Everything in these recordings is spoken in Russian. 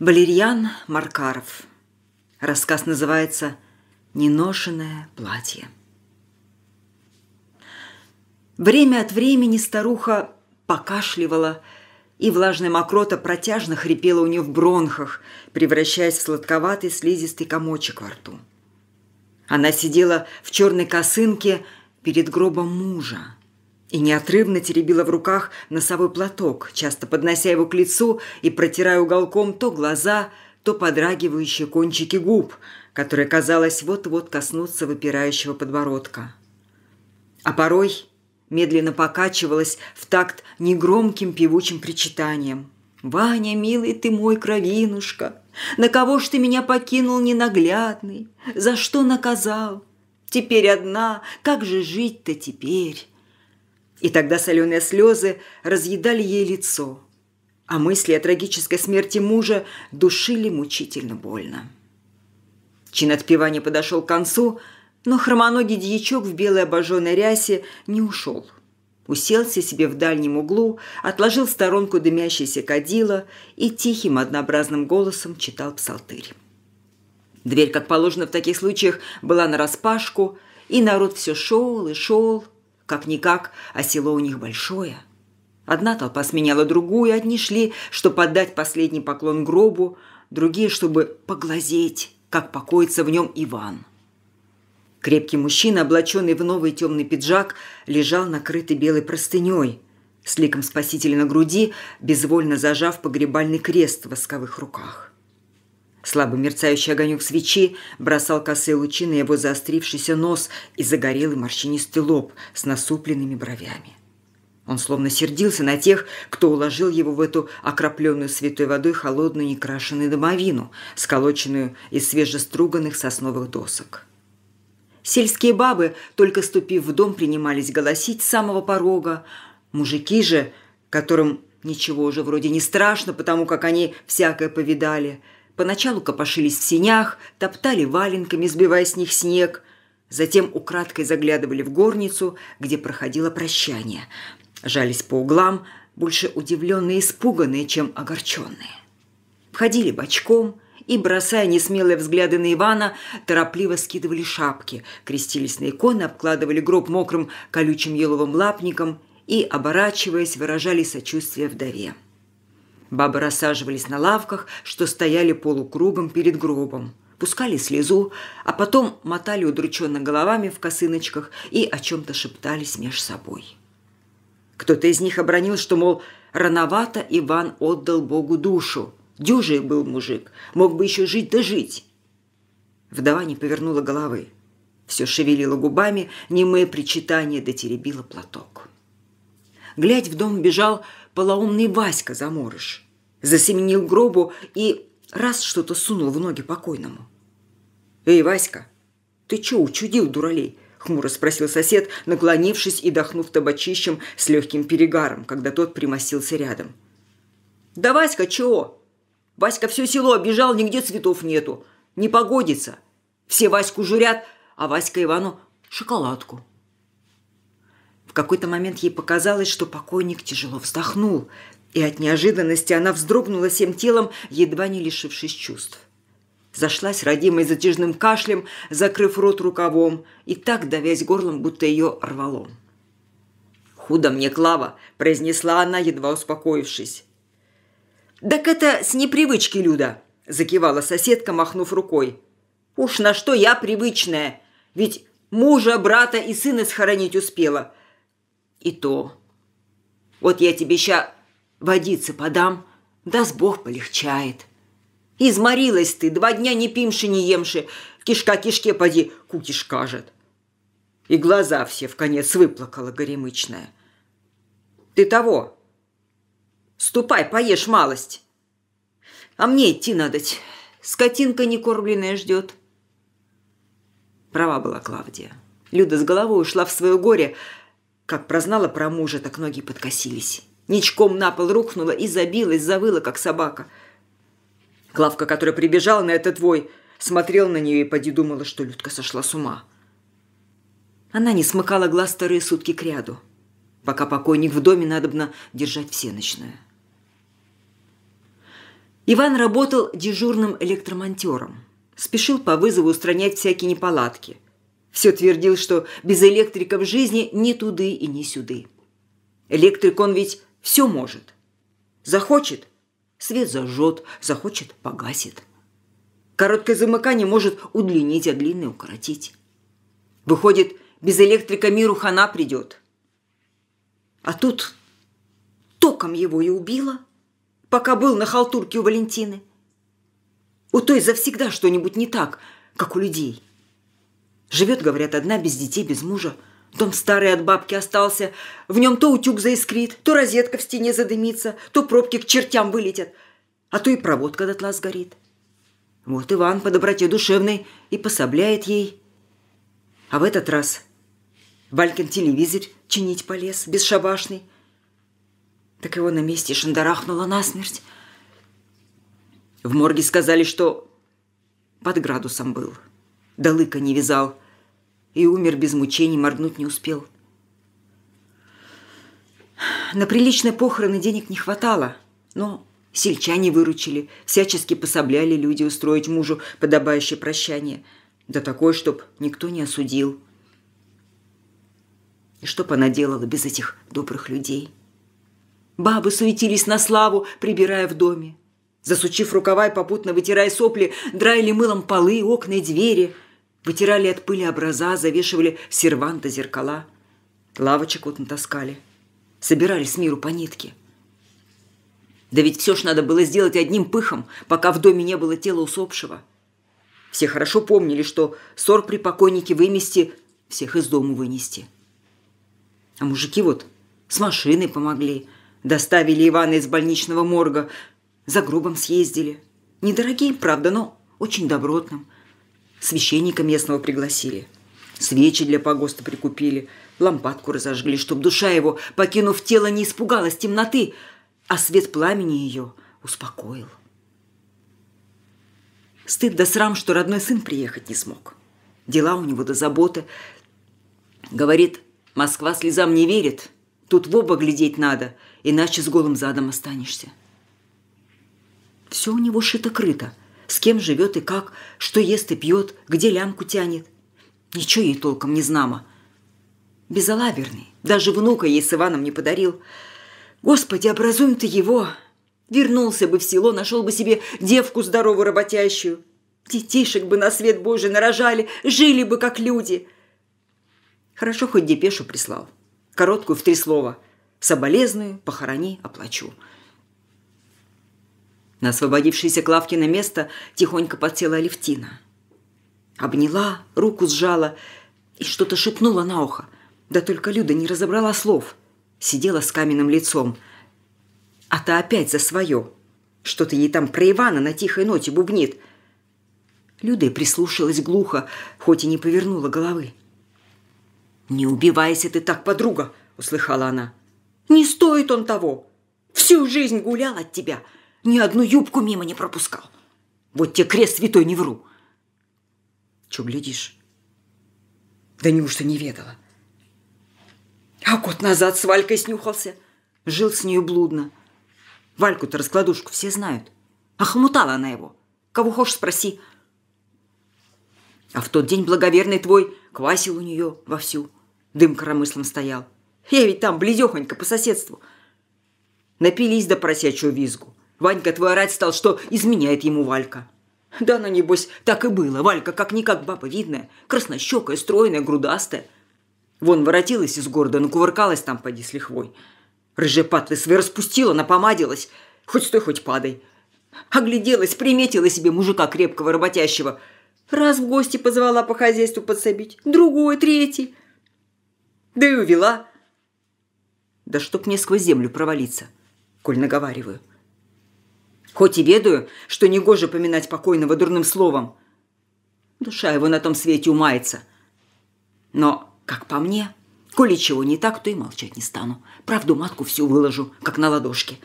Валерьян Маркаров. Рассказ называется «Неношенное платье». Время от времени старуха покашливала, и влажная мокрота протяжно хрипела у нее в бронхах, превращаясь в сладковатый слизистый комочек во рту. Она сидела в черной косынке перед гробом мужа и неотрывно теребила в руках носовой платок, часто поднося его к лицу и протирая уголком то глаза, то подрагивающие кончики губ, которые, казалось, вот-вот коснутся выпирающего подбородка. А порой медленно покачивалась в такт негромким певучим причитанием. «Ваня, милый ты мой кровинушка, на кого ж ты меня покинул ненаглядный? За что наказал? Теперь одна, как же жить-то теперь?» И тогда соленые слезы разъедали ей лицо, а мысли о трагической смерти мужа душили мучительно больно. Чин отпевания подошел к концу, но хромоногий дьячок в белой обожженной рясе не ушел. Уселся себе в дальнем углу, отложил в сторонку дымящееся кадила и тихим однообразным голосом читал псалтырь. Дверь, как положено в таких случаях, была нараспашку, и народ все шел и шел, как-никак, а село у них большое. Одна толпа сменяла другую, одни шли, чтобы отдать последний поклон гробу, другие, чтобы поглазеть, как покоится в нем Иван. Крепкий мужчина, облаченный в новый темный пиджак, лежал накрытый белой простыней, с ликом спасителя на груди, безвольно зажав погребальный крест в восковых руках. Слабо мерцающий огонек свечи бросал косые лучи на его заострившийся нос и загорелый морщинистый лоб с насупленными бровями. Он словно сердился на тех, кто уложил его в эту окропленную святой водой холодную некрашенную домовину, сколоченную из свежеструганных сосновых досок. Сельские бабы, только ступив в дом, принимались голосить с самого порога. Мужики же, которым ничего уже вроде не страшно, потому как они всякое повидали – Поначалу копошились в синях, топтали валенками, сбивая с них снег. Затем украдкой заглядывали в горницу, где проходило прощание. Жались по углам, больше удивленные и испуганные, чем огорченные. Входили бочком и, бросая несмелые взгляды на Ивана, торопливо скидывали шапки, крестились на иконы, обкладывали гроб мокрым колючим еловым лапником и, оборачиваясь, выражали сочувствие вдове. Бабы рассаживались на лавках, что стояли полукругом перед гробом. Пускали слезу, а потом мотали удрученно головами в косыночках и о чем-то шептались меж собой. Кто-то из них обронил, что, мол, рановато Иван отдал Богу душу. Дюжий был мужик, мог бы еще жить да жить. Вдова не повернула головы. Все шевелила губами, немые причитания дотеребила платок. Глядь, в дом бежал полоумный Васька заморыш. Засеменил гробу и раз что-то сунул в ноги покойному. «Эй, Васька, ты чё учудил, дуралей?» – хмуро спросил сосед, наклонившись и дохнув табачищем с легким перегаром, когда тот примостился рядом. «Да Васька чего? Васька все село обижал, нигде цветов нету. Не погодится. Все Ваську журят, а Васька Ивану шоколадку» какой-то момент ей показалось, что покойник тяжело вздохнул, и от неожиданности она вздрогнула всем телом, едва не лишившись чувств. Зашлась родимой затяжным кашлем, закрыв рот рукавом, и так давясь горлом, будто ее рвало. «Худо мне, Клава!» – произнесла она, едва успокоившись. «Так это с непривычки, Люда!» – закивала соседка, махнув рукой. «Уж на что я привычная! Ведь мужа, брата и сына схоронить успела. И то. Вот я тебе ща водицы подам, даст Бог полегчает. Изморилась ты, два дня не пимши, не емши, кишка кишке поди, кукиш кажет. И глаза все в конец выплакала горемычная. Ты того, ступай, поешь малость. А мне идти надоть, скотинка некормленная ждет. Права была Клавдия. Люда с головой ушла в свое горе, как прознала про мужа, так ноги подкосились. Ничком на пол рухнула и забилась, завыла, как собака. Главка, которая прибежала на этот твой, смотрел на нее и поди думала, что Людка сошла с ума. Она не смыкала глаз старые сутки кряду. Пока покойник в доме, надобно держать всеночное. Иван работал дежурным электромонтером. Спешил по вызову устранять всякие неполадки – все твердил, что без электрика в жизни ни туды и ни сюды. Электрик он ведь все может. Захочет – свет зажжет, захочет – погасит. Короткое замыкание может удлинить, а длинное укоротить. Выходит, без электрика миру хана придет. А тут током его и убило, пока был на халтурке у Валентины. У той завсегда что-нибудь не так, как у людей. Живет, говорят, одна, без детей, без мужа. Дом старый от бабки остался. В нем то утюг заискрит, то розетка в стене задымится, то пробки к чертям вылетят, а то и проводка дотла сгорит. Вот Иван по доброте душевной и пособляет ей. А в этот раз Валькин телевизор чинить полез, бесшабашный. Так его на месте шандарахнуло насмерть. В морге сказали, что под градусом был. — да лыка не вязал. И умер без мучений, моргнуть не успел. На приличные похороны денег не хватало, но сельчане выручили, всячески пособляли люди устроить мужу подобающее прощание. Да такое, чтоб никто не осудил. И что б она делала без этих добрых людей? Бабы суетились на славу, прибирая в доме. Засучив рукава и попутно вытирая сопли, драили мылом полы, окна и двери – Вытирали от пыли образа, завешивали серванта зеркала. Лавочек вот натаскали. Собирали с миру по нитке. Да ведь все ж надо было сделать одним пыхом, пока в доме не было тела усопшего. Все хорошо помнили, что ссор при покойнике вымести, всех из дому вынести. А мужики вот с машиной помогли, доставили Ивана из больничного морга, за гробом съездили. Недорогие, правда, но очень добротным – Священника местного пригласили. Свечи для погоста прикупили, лампадку разожгли, чтобы душа его, покинув тело, не испугалась темноты, а свет пламени ее успокоил. Стыд да срам, что родной сын приехать не смог. Дела у него до заботы. Говорит, Москва слезам не верит. Тут в оба глядеть надо, иначе с голым задом останешься. Все у него шито-крыто – с кем живет и как, что ест и пьет, где лямку тянет. Ничего ей толком не знамо. Безалаберный, даже внука ей с Иваном не подарил. Господи, образуем ты его! Вернулся бы в село, нашел бы себе девку здоровую работящую. Детишек бы на свет Божий нарожали, жили бы как люди. Хорошо хоть депешу прислал. Короткую в три слова. Соболезную, похорони, оплачу. На освободившееся Клавкино место тихонько подсела Алевтина. Обняла, руку сжала и что-то шепнула на ухо. Да только Люда не разобрала слов. Сидела с каменным лицом. А та опять за свое. Что-то ей там про Ивана на тихой ноте бубнит. Люда и прислушалась глухо, хоть и не повернула головы. «Не убивайся ты так, подруга!» – услыхала она. «Не стоит он того! Всю жизнь гулял от тебя!» Ни одну юбку мимо не пропускал. Вот тебе крест святой не вру. Че глядишь? Да неужто не ведала? А год назад с Валькой снюхался. Жил с нею блудно. Вальку-то раскладушку все знают. А хомутала она его. Кого хочешь спроси. А в тот день благоверный твой квасил у нее вовсю. Дым коромыслом стоял. Я ведь там близехонько по соседству. Напились до поросячью визгу. Ванька твой орать стал, что изменяет ему Валька. Да, ну, небось, так и было. Валька как-никак баба видная, краснощекая, стройная, грудастая. Вон воротилась из города, накувыркалась там, поди, с лихвой. Рыжая свои распустила, напомадилась. Хоть стой, хоть падай. Огляделась, приметила себе мужика крепкого, работящего. Раз в гости позвала по хозяйству подсобить, другой, третий. Да и увела. Да чтоб мне сквозь землю провалиться, коль наговариваю. Хоть и ведаю, что негоже поминать покойного дурным словом. Душа его на том свете умается. Но, как по мне, коли чего не так, то и молчать не стану. Правду матку всю выложу, как на ладошке.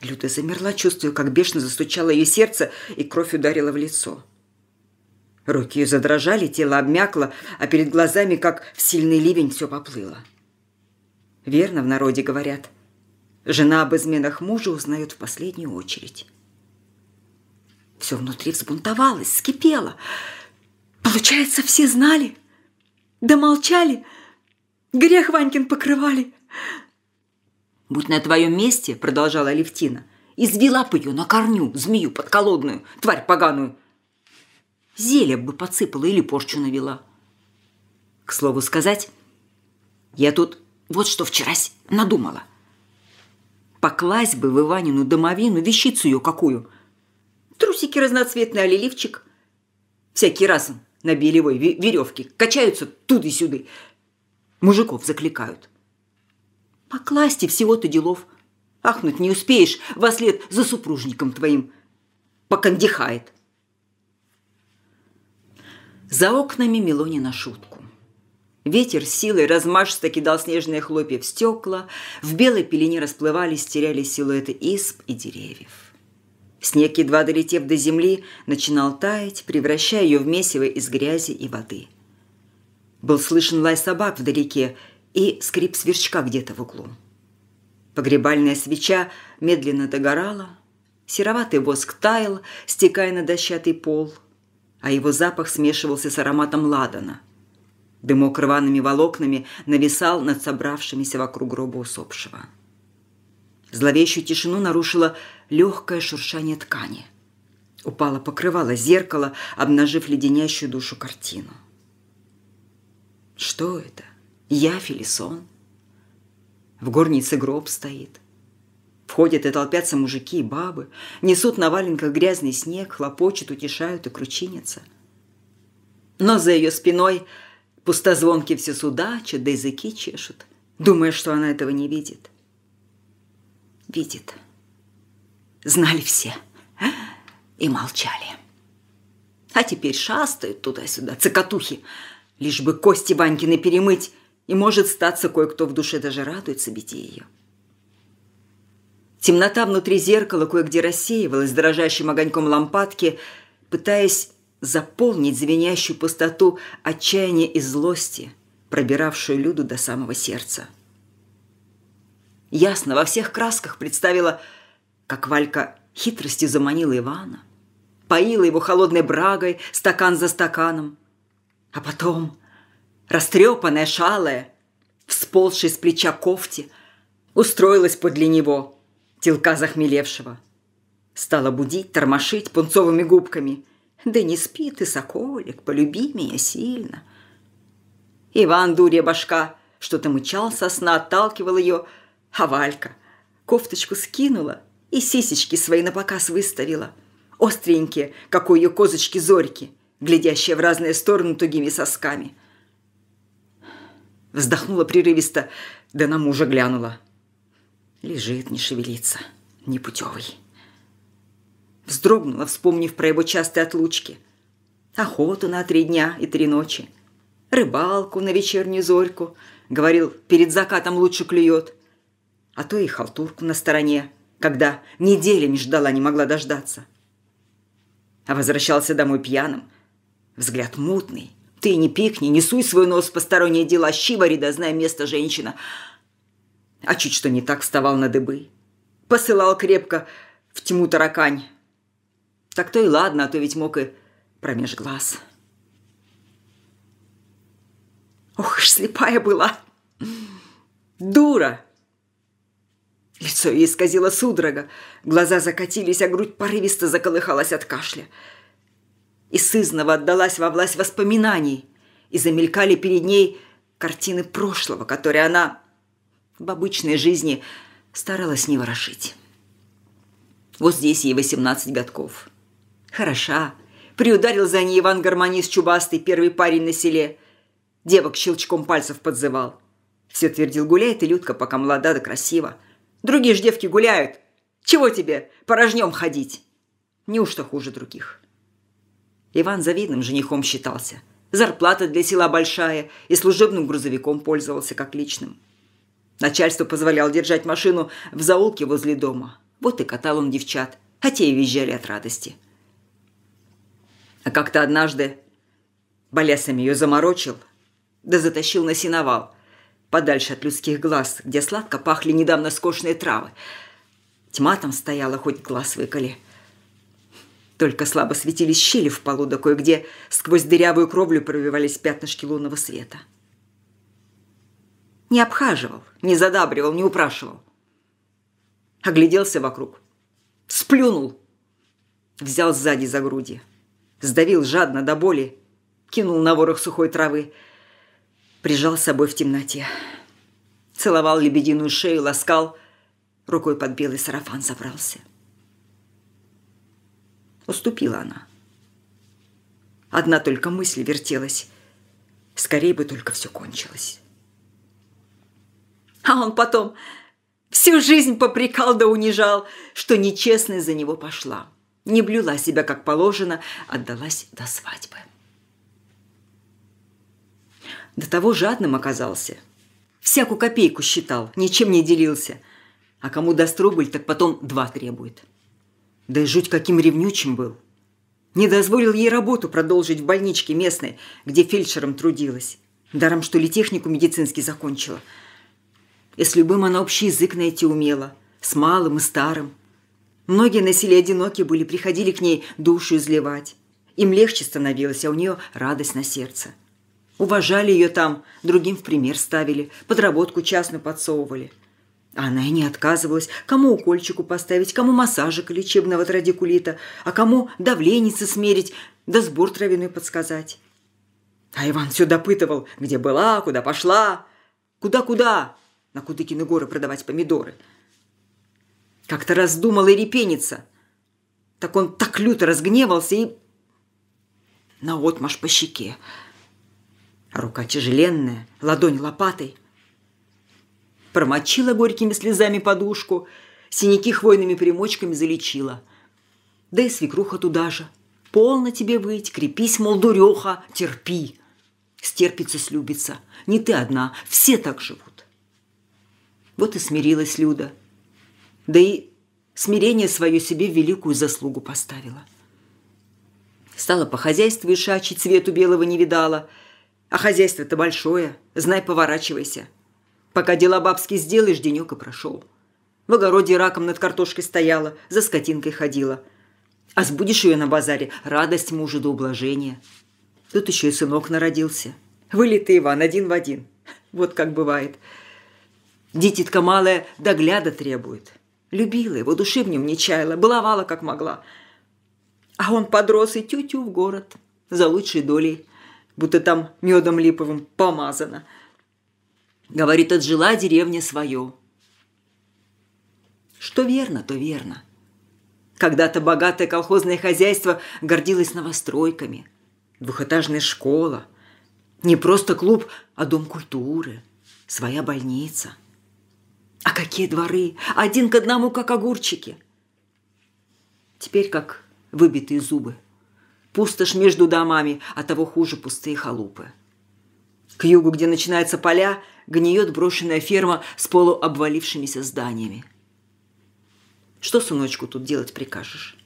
Люда замерла, чувствуя, как бешено застучало ее сердце, и кровь ударила в лицо. Руки ее задрожали, тело обмякло, а перед глазами, как в сильный ливень, все поплыло. Верно в народе говорят – Жена об изменах мужа узнает в последнюю очередь. Все внутри взбунтовалось, скипело. Получается, все знали, да молчали, грех Ванькин покрывали. «Будь на твоем месте», — продолжала Левтина, «извела бы ее на корню, змею подколодную, тварь поганую. Зелье бы подсыпала или порчу навела». К слову сказать, я тут вот что вчерась надумала. Поклась бы в Иванину домовину вещицу ее какую. Трусики разноцветные, оливчик. Всякий раз на белевой веревке качаются и сюды Мужиков закликают. Покласти всего-то делов. Ахнуть не успеешь, во след за супружником твоим. Покандихает. За окнами мело на шутку. Ветер силой размашисто кидал снежные хлопья в стекла, в белой пелене расплывались, теряли силуэты исп и деревьев. Снег, едва долетев до земли, начинал таять, превращая ее в месиво из грязи и воды. Был слышен лай собак вдалеке и скрип сверчка где-то в углу. Погребальная свеча медленно догорала, сероватый воск таял, стекая на дощатый пол, а его запах смешивался с ароматом ладана – Дымок рваными волокнами нависал над собравшимися вокруг гроба усопшего. Зловещую тишину нарушило легкое шуршание ткани. Упало покрывало зеркало, обнажив леденящую душу картину. Что это? Я Филисон? В горнице гроб стоит. Входят и толпятся мужики и бабы, несут на валенках грязный снег, хлопочут, утешают и кручинятся. Но за ее спиной – Пустозвонки все судачат, да языки чешут. Думая, что она этого не видит. Видит. Знали все. А? И молчали. А теперь шастают туда-сюда, цокотухи. Лишь бы кости Ванькины перемыть. И может статься кое-кто в душе даже радуется беде ее. Темнота внутри зеркала кое-где рассеивалась дрожащим огоньком лампадки, пытаясь заполнить звенящую пустоту отчаяния и злости, пробиравшую Люду до самого сердца. Ясно во всех красках представила, как Валька хитростью заманила Ивана, поила его холодной брагой стакан за стаканом, а потом, растрепанная, шалая, всползшая с плеча кофти, устроилась подле него, телка захмелевшего. Стала будить, тормошить пунцовыми губками – да не спи ты, соколик, полюби меня сильно. Иван, дурья башка, что-то мычал со сна, отталкивал ее, а Валька кофточку скинула и сисечки свои на показ выставила. Остренькие, как у ее козочки-зорьки, глядящие в разные стороны тугими сосками. Вздохнула прерывисто, да на мужа глянула. Лежит, не шевелится, непутевый. Вздрогнула, вспомнив про его частые отлучки. Охоту на три дня и три ночи. Рыбалку на вечернюю зорьку. Говорил, перед закатом лучше клюет. А то и халтурку на стороне, когда неделями ждала, не могла дождаться. А возвращался домой пьяным. Взгляд мутный. Ты не пикни, не суй свой нос в посторонние дела. Щибари, да знай место женщина. А чуть что не так вставал на дыбы. Посылал крепко в тьму таракань так то и ладно, а то ведь мог и промеж глаз. Ох, ж слепая была! Дура! Лицо ей исказило судорога, глаза закатились, а грудь порывисто заколыхалась от кашля. И сызнова отдалась во власть воспоминаний, и замелькали перед ней картины прошлого, которые она в обычной жизни старалась не ворошить. Вот здесь ей 18 годков. Хороша. Приударил за ней Иван-гармонист Чубастый, первый парень на селе. Девок щелчком пальцев подзывал. Все твердил, гуляет и Людка, пока молода да красива. Другие ж девки гуляют. Чего тебе, порожнем ходить? Неужто хуже других? Иван завидным женихом считался. Зарплата для села большая, и служебным грузовиком пользовался как личным. Начальство позволял держать машину в заулке возле дома. Вот и катал он девчат, а те и визжали от радости. А как-то однажды Болесами ее заморочил, да затащил на сеновал, подальше от людских глаз, где сладко пахли недавно скошенные травы. Тьма там стояла, хоть глаз выколи. Только слабо светились щели в полу, да кое-где сквозь дырявую кровлю пробивались пятнышки лунного света. Не обхаживал, не задабривал, не упрашивал. Огляделся вокруг, сплюнул, взял сзади за груди – сдавил жадно до боли, кинул на ворох сухой травы, прижал с собой в темноте. Целовал лебединую шею, ласкал, рукой под белый сарафан забрался. Уступила она. Одна только мысль вертелась. Скорее бы только все кончилось. А он потом всю жизнь попрекал да унижал, что нечестность за него пошла не блюла себя как положено, отдалась до свадьбы. До того жадным оказался. Всякую копейку считал, ничем не делился. А кому даст рубль, так потом два требует. Да и жуть каким ревнючим был. Не дозволил ей работу продолжить в больничке местной, где фельдшером трудилась. Даром, что ли, технику медицинский закончила. И с любым она общий язык найти умела. С малым и старым. Многие на селе одиноки были, приходили к ней душу изливать. Им легче становилось, а у нее радость на сердце. Уважали ее там, другим в пример ставили, подработку частную подсовывали. А она и не отказывалась, кому укольчику поставить, кому массажика лечебного от радикулита, а кому давленицы смерить, да сбор травяной подсказать. А Иван все допытывал, где была, куда пошла, куда-куда, на Кудыкины горы продавать помидоры – как-то раздумал и репенится. Так он так люто разгневался и... Наотмашь по щеке. рука тяжеленная, ладонь лопатой. Промочила горькими слезами подушку, синяки хвойными примочками залечила. Да и свекруха туда же. Полно тебе быть, крепись, мол, дуреха, терпи. Стерпится, слюбится. Не ты одна, все так живут. Вот и смирилась Люда. Да и Смирение свое себе в великую заслугу поставила. Стала по хозяйству и шачить, цвету белого не видала. А хозяйство-то большое, знай, поворачивайся. Пока дела бабские сделаешь, денек и прошел. В огороде раком над картошкой стояла, за скотинкой ходила. А сбудешь ее на базаре, радость мужу до ублажения. Тут еще и сынок народился. Вылитый Иван, один в один. Вот как бывает. Дитятка малая догляда требует. Любила его, души в нем не чаяла, баловала как могла. А он подрос и тю-тю в город за лучшей долей, будто там медом липовым помазано. Говорит, отжила деревня свое. Что верно, то верно. Когда-то богатое колхозное хозяйство гордилось новостройками. Двухэтажная школа. Не просто клуб, а дом культуры. Своя больница. А какие дворы! Один к одному, как огурчики. Теперь как выбитые зубы. Пустошь между домами, а того хуже пустые халупы. К югу, где начинаются поля, гниет брошенная ферма с полуобвалившимися зданиями. Что сыночку тут делать прикажешь?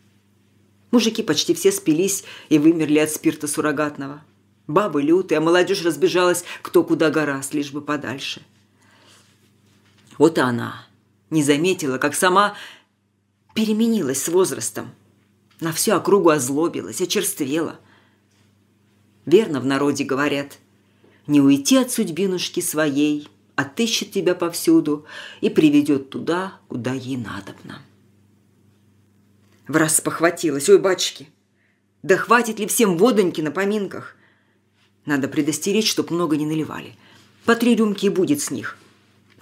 Мужики почти все спились и вымерли от спирта суррогатного. Бабы лютые, а молодежь разбежалась кто куда гораст, лишь бы подальше – вот она не заметила, как сама переменилась с возрастом. На всю округу озлобилась, очерствела. Верно в народе говорят, не уйти от судьбинушки своей, отыщет тебя повсюду и приведет туда, куда ей надобно. В раз похватилась, ой, батюшки, да хватит ли всем водоньки на поминках? Надо предостеречь, чтоб много не наливали. По три рюмки и будет с них –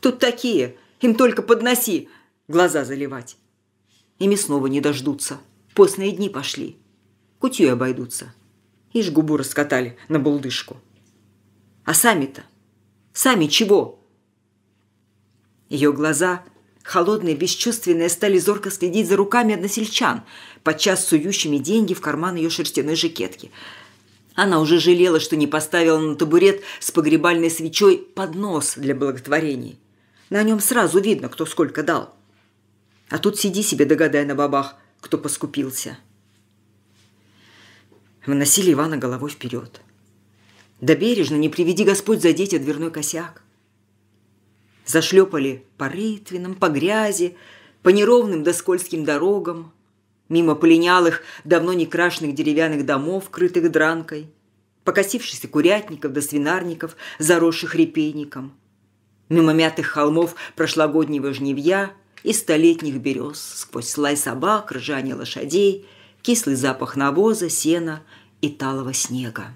Тут такие, им только подноси, глаза заливать. И снова не дождутся. Постные дни пошли. Кутью обойдутся. Ишь губу раскатали на булдышку. А сами-то? Сами чего? Ее глаза, холодные, бесчувственные, стали зорко следить за руками односельчан, подчас сующими деньги в карман ее шерстяной жакетки. Она уже жалела, что не поставила на табурет с погребальной свечой поднос для благотворений. На нем сразу видно, кто сколько дал. А тут сиди себе догадай на бабах, кто поскупился. Выносили Ивана головой вперед. Да бережно, не приведи Господь задеть о дверной косяк. Зашлепали по рытвинам, по грязи, по неровным да скользким дорогам, мимо полинялых, давно не крашенных деревянных домов, крытых дранкой, покосившихся курятников до да свинарников, заросших репейником – мимо мятых холмов прошлогоднего жневья и столетних берез, сквозь слай собак, ржание лошадей, кислый запах навоза, сена и талого снега.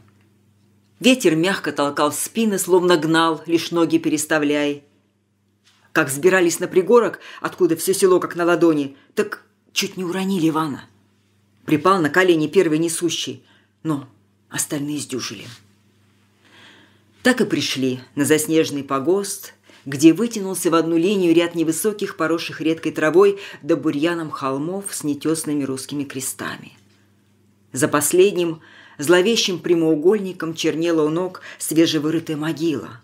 Ветер мягко толкал спины, словно гнал, лишь ноги переставляя. Как сбирались на пригорок, откуда все село как на ладони, так чуть не уронили Ивана. Припал на колени первый несущий, но остальные сдюжили. Так и пришли на заснеженный погост, где вытянулся в одну линию ряд невысоких, поросших редкой травой да бурьяном холмов с нетесными русскими крестами. За последним зловещим прямоугольником чернела у ног свежевырытая могила.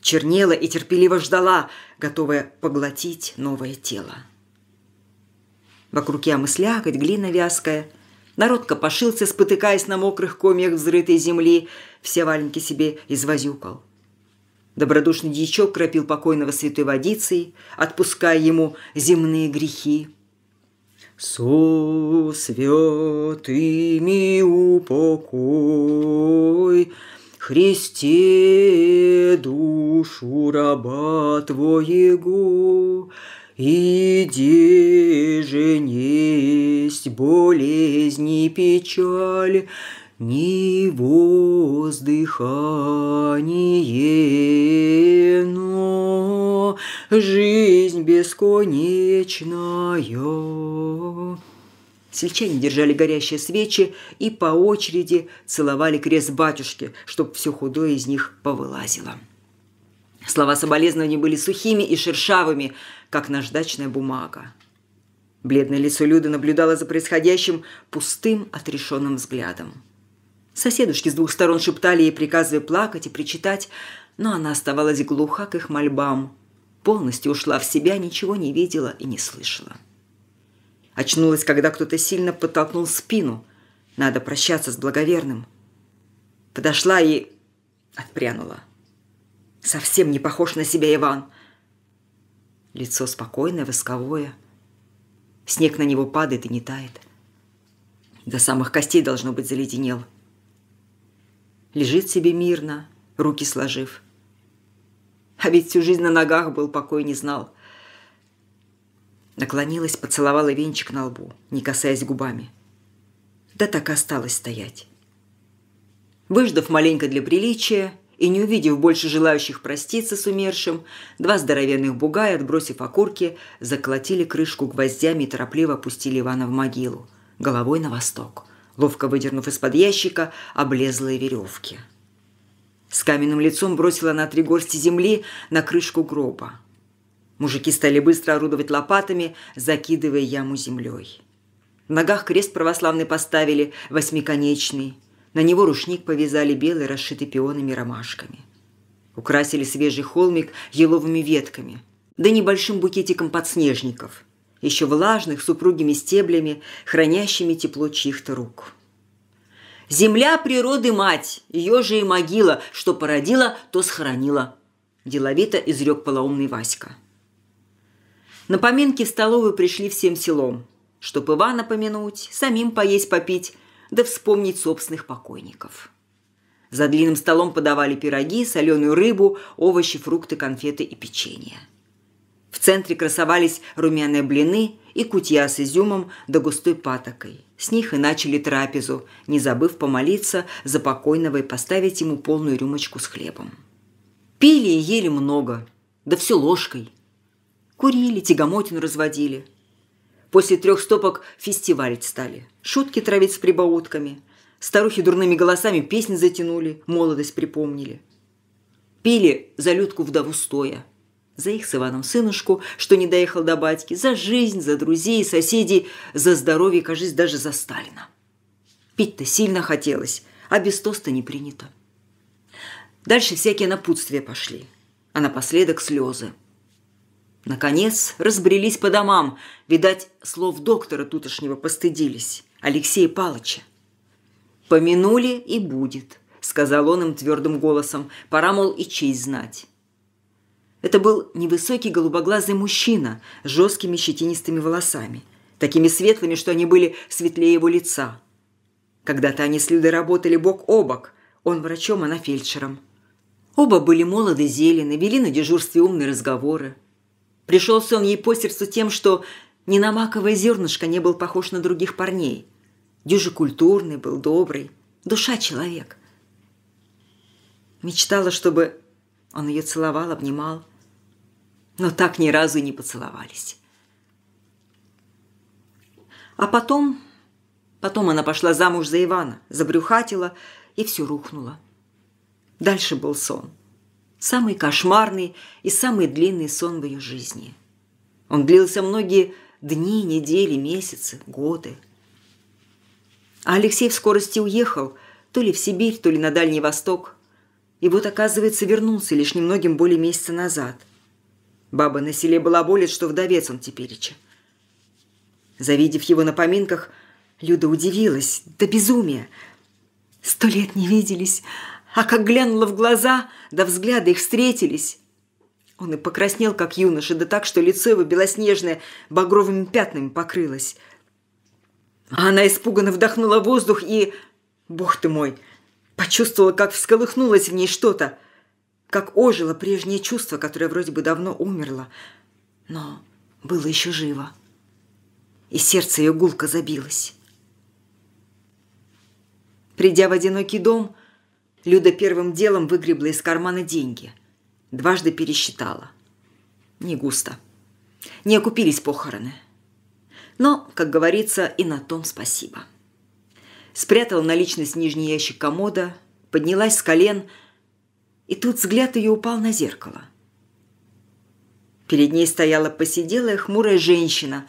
Чернела и терпеливо ждала, готовая поглотить новое тело. Вокруг ямы слякоть, глина вязкая. Народ копошился, спотыкаясь на мокрых комьях взрытой земли, все валенки себе извозюкал. Добродушный дьячок кропил покойного святой водицей, отпуская ему земные грехи. Со святыми упокой, Христе душу раба Твоего, Иди же несть болезни печаль, ни воздыхание, но жизнь бесконечная. Сельчане держали горящие свечи и по очереди целовали крест батюшки, чтобы все худое из них повылазило. Слова соболезнования были сухими и шершавыми, как наждачная бумага. Бледное лицо Люды наблюдало за происходящим пустым, отрешенным взглядом. Соседушки с двух сторон шептали ей приказы плакать и причитать, но она оставалась глуха к их мольбам. Полностью ушла в себя, ничего не видела и не слышала. Очнулась, когда кто-то сильно подтолкнул спину. Надо прощаться с благоверным. Подошла и отпрянула. Совсем не похож на себя Иван. Лицо спокойное, восковое. Снег на него падает и не тает. До самых костей должно быть заледенел. — лежит себе мирно, руки сложив. А ведь всю жизнь на ногах был, покой не знал. Наклонилась, поцеловала венчик на лбу, не касаясь губами. Да так и осталось стоять. Выждав маленько для приличия и не увидев больше желающих проститься с умершим, два здоровенных бугая, отбросив окурки, заколотили крышку гвоздями и торопливо опустили Ивана в могилу, головой на восток ловко выдернув из-под ящика облезлые веревки. С каменным лицом бросила она три горсти земли на крышку гроба. Мужики стали быстро орудовать лопатами, закидывая яму землей. В ногах крест православный поставили, восьмиконечный. На него рушник повязали белый, расшитый пионами ромашками. Украсили свежий холмик еловыми ветками, да небольшим букетиком подснежников – еще влажных, с упругими стеблями, хранящими тепло чьих-то рук. «Земля природы мать, ее же и могила, что породила, то схоронила», – деловито изрек полоумный Васька. На поминки в столовую пришли всем селом, чтоб Ивана помянуть, самим поесть попить, да вспомнить собственных покойников. За длинным столом подавали пироги, соленую рыбу, овощи, фрукты, конфеты и печенье. В центре красовались румяные блины и кутья с изюмом да густой патокой. С них и начали трапезу, не забыв помолиться за покойного и поставить ему полную рюмочку с хлебом. Пили и ели много, да все ложкой. Курили, тягомотину разводили. После трех стопок фестивалить стали, шутки травить с прибаутками. Старухи дурными голосами песни затянули, молодость припомнили. Пили за Людку вдову стоя – за их с Иваном сынушку, что не доехал до батьки, за жизнь, за друзей, соседей, за здоровье, кажись, даже за Сталина. Пить-то сильно хотелось, а без тоста не принято. Дальше всякие напутствия пошли, а напоследок слезы. Наконец разбрелись по домам, видать, слов доктора тутошнего постыдились, Алексея Палыча. «Помянули и будет», — сказал он им твердым голосом, «пора, мол, и честь знать». Это был невысокий голубоглазый мужчина с жесткими щетинистыми волосами, такими светлыми, что они были светлее его лица. Когда-то они с Людой работали бок о бок, он врачом, она фельдшером. Оба были молоды, зелены, вели на дежурстве умные разговоры. Пришелся он ей по сердцу тем, что ни на маковое зернышко не был похож на других парней. Дюжи культурный был, добрый, душа человек. Мечтала, чтобы он ее целовал, обнимал, но так ни разу и не поцеловались. А потом... Потом она пошла замуж за Ивана, забрюхатила, и все рухнуло. Дальше был сон. Самый кошмарный и самый длинный сон в ее жизни. Он длился многие дни, недели, месяцы, годы. А Алексей в скорости уехал, то ли в Сибирь, то ли на Дальний Восток. И вот, оказывается, вернулся лишь немногим более месяца назад – Баба на селе была балаболит, что вдовец он тепереча. Завидев его на поминках, Люда удивилась да безумие! Сто лет не виделись, а как глянула в глаза, да взгляда их встретились. Он и покраснел, как юноша, да так, что лицо его белоснежное багровыми пятнами покрылось. А она испуганно вдохнула воздух и... Бог ты мой! Почувствовала, как всколыхнулось в ней что-то – как ожило прежнее чувство, которое вроде бы давно умерло, но было еще живо. И сердце ее гулко забилось. Придя в одинокий дом, Люда первым делом выгребла из кармана деньги. Дважды пересчитала. Не густо. Не окупились похороны. Но, как говорится, и на том спасибо. Спрятала наличность в нижний ящик комода, поднялась с колен – и тут взгляд ее упал на зеркало. Перед ней стояла посиделая хмурая женщина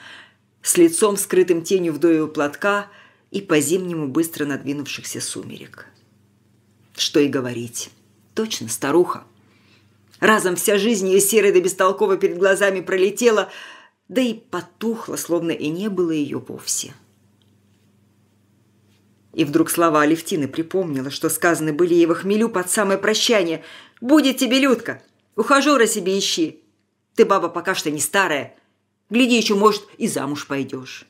с лицом, скрытым тенью вдоего платка и по-зимнему быстро надвинувшихся сумерек. Что и говорить. Точно старуха. Разом вся жизнь ее серой да бестолково перед глазами пролетела, да и потухла, словно и не было ее вовсе. И вдруг слова Алевтины припомнила, что сказаны были ей во хмелю под самое прощание. «Будет тебе, Людка! Ухажера себе ищи! Ты, баба, пока что не старая. Гляди, еще, может, и замуж пойдешь».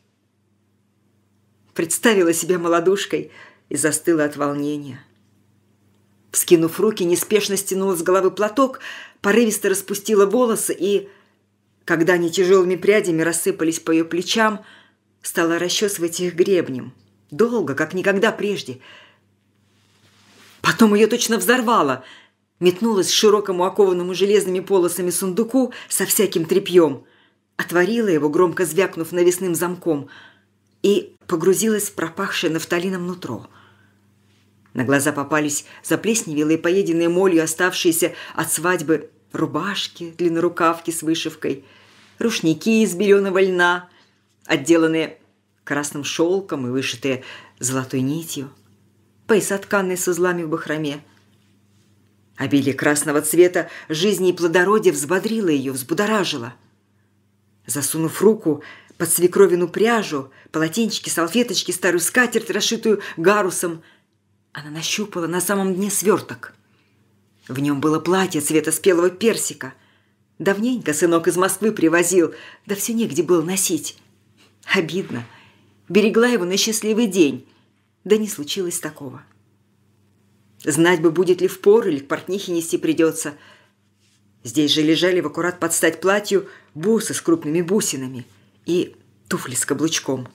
Представила себя молодушкой и застыла от волнения. Вскинув руки, неспешно стянула с головы платок, порывисто распустила волосы и, когда они тяжелыми прядями рассыпались по ее плечам, стала расчесывать их гребнем – Долго, как никогда прежде. Потом ее точно взорвало. Метнулась к широкому окованному железными полосами сундуку со всяким тряпьем. Отворила его, громко звякнув навесным замком, и погрузилась в пропахшее нафталином нутро. На глаза попались заплесневелые, поеденные молью оставшиеся от свадьбы рубашки, длиннорукавки с вышивкой, рушники из беленого льна, отделанные красным шелком и вышитые золотой нитью. Пояса тканные с узлами в бахроме. Обилие красного цвета жизни и плодородия взбодрило ее, взбудоражило. Засунув руку под свекровину пряжу, полотенчики, салфеточки, старую скатерть, расшитую гарусом, она нащупала на самом дне сверток. В нем было платье цвета спелого персика. Давненько сынок из Москвы привозил, да все негде было носить. Обидно берегла его на счастливый день. Да не случилось такого. Знать бы, будет ли в пор или к портнихе нести придется. Здесь же лежали в аккурат под стать платью бусы с крупными бусинами и туфли с каблучком.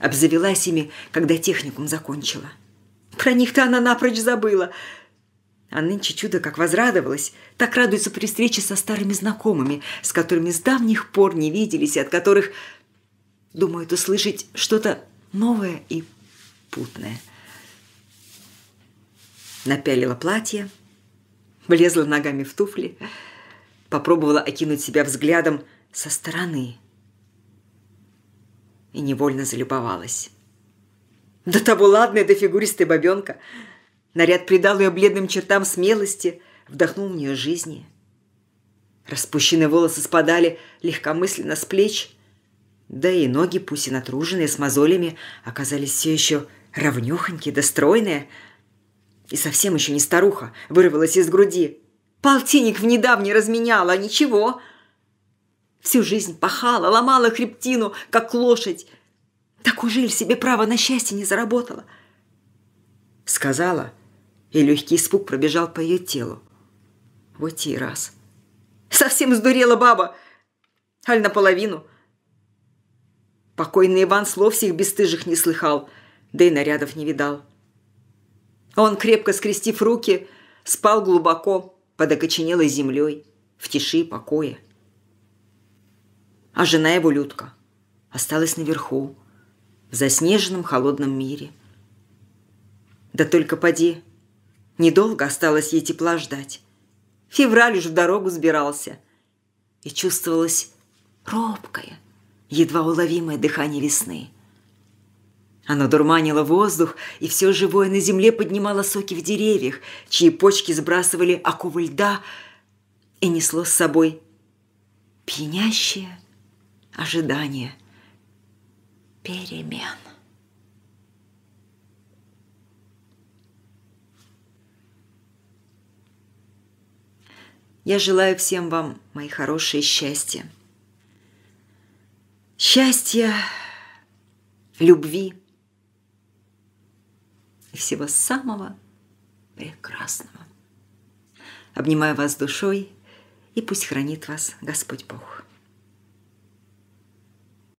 Обзавелась ими, когда техникум закончила. Про них-то она напрочь забыла. А нынче чудо как возрадовалась, так радуется при встрече со старыми знакомыми, с которыми с давних пор не виделись и от которых думают услышать что-то новое и путное. Напялила платье, влезла ногами в туфли, попробовала окинуть себя взглядом со стороны и невольно залюбовалась. До того ладная, до фигуристая бабенка. Наряд придал ее бледным чертам смелости, вдохнул в нее жизни. Распущенные волосы спадали легкомысленно с плеч – да и ноги, пусть и натруженные, с мозолями, оказались все еще равнехонькие да стройные. И совсем еще не старуха вырвалась из груди. Полтинник в недавний разменяла, а ничего. Всю жизнь пахала, ломала хребтину, как лошадь. Так ужель себе право на счастье не заработала? Сказала, и легкий испуг пробежал по ее телу. Вот и раз. Совсем сдурела баба. Аль наполовину. Покойный Иван слов всех бесстыжих не слыхал, да и нарядов не видал. Он, крепко скрестив руки, спал глубоко под окоченелой землей, в тиши и покое. А жена его, Людка, осталась наверху, в заснеженном холодном мире. Да только поди, недолго осталось ей тепла ждать. Февраль уж в дорогу сбирался, и чувствовалась робкая, едва уловимое дыхание весны. Оно дурманило воздух, и все живое на земле поднимало соки в деревьях, чьи почки сбрасывали оковы льда, и несло с собой пьянящее ожидание перемен. Я желаю всем вам, мои хорошие, счастья счастья, любви и всего самого прекрасного. Обнимаю вас душой, и пусть хранит вас Господь Бог.